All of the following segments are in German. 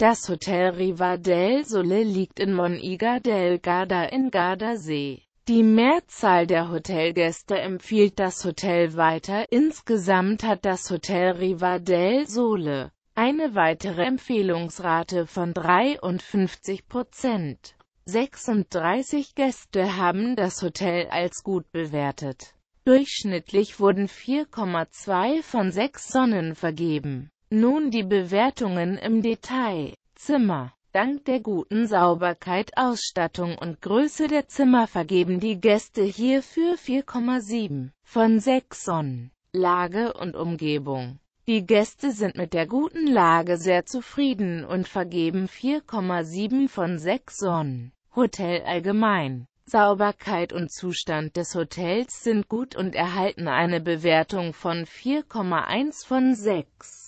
Das Hotel Riva del Sole liegt in Moniga del Garda in Gardasee. Die Mehrzahl der Hotelgäste empfiehlt das Hotel weiter. Insgesamt hat das Hotel Riva del Sole eine weitere Empfehlungsrate von 53 Prozent. 36 Gäste haben das Hotel als gut bewertet. Durchschnittlich wurden 4,2 von 6 Sonnen vergeben. Nun die Bewertungen im Detail. Zimmer. Dank der guten Sauberkeit, Ausstattung und Größe der Zimmer vergeben die Gäste hierfür 4,7 von 6 Sonnen. Lage und Umgebung. Die Gäste sind mit der guten Lage sehr zufrieden und vergeben 4,7 von 6 Sonnen. Hotel allgemein. Sauberkeit und Zustand des Hotels sind gut und erhalten eine Bewertung von 4,1 von 6.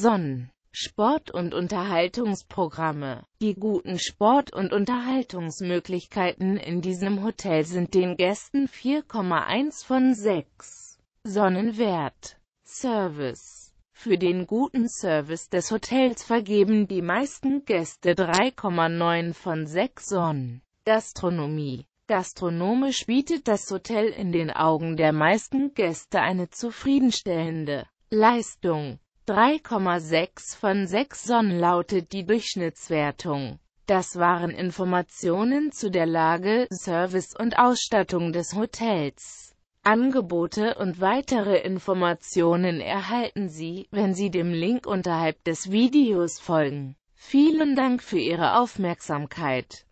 Sonnen. Sport- und Unterhaltungsprogramme. Die guten Sport- und Unterhaltungsmöglichkeiten in diesem Hotel sind den Gästen 4,1 von 6 Sonnenwert. Service. Für den guten Service des Hotels vergeben die meisten Gäste 3,9 von 6 Sonnen. Gastronomie. Gastronomisch bietet das Hotel in den Augen der meisten Gäste eine zufriedenstellende Leistung. 3,6 von 6 Sonnen lautet die Durchschnittswertung. Das waren Informationen zu der Lage, Service und Ausstattung des Hotels. Angebote und weitere Informationen erhalten Sie, wenn Sie dem Link unterhalb des Videos folgen. Vielen Dank für Ihre Aufmerksamkeit.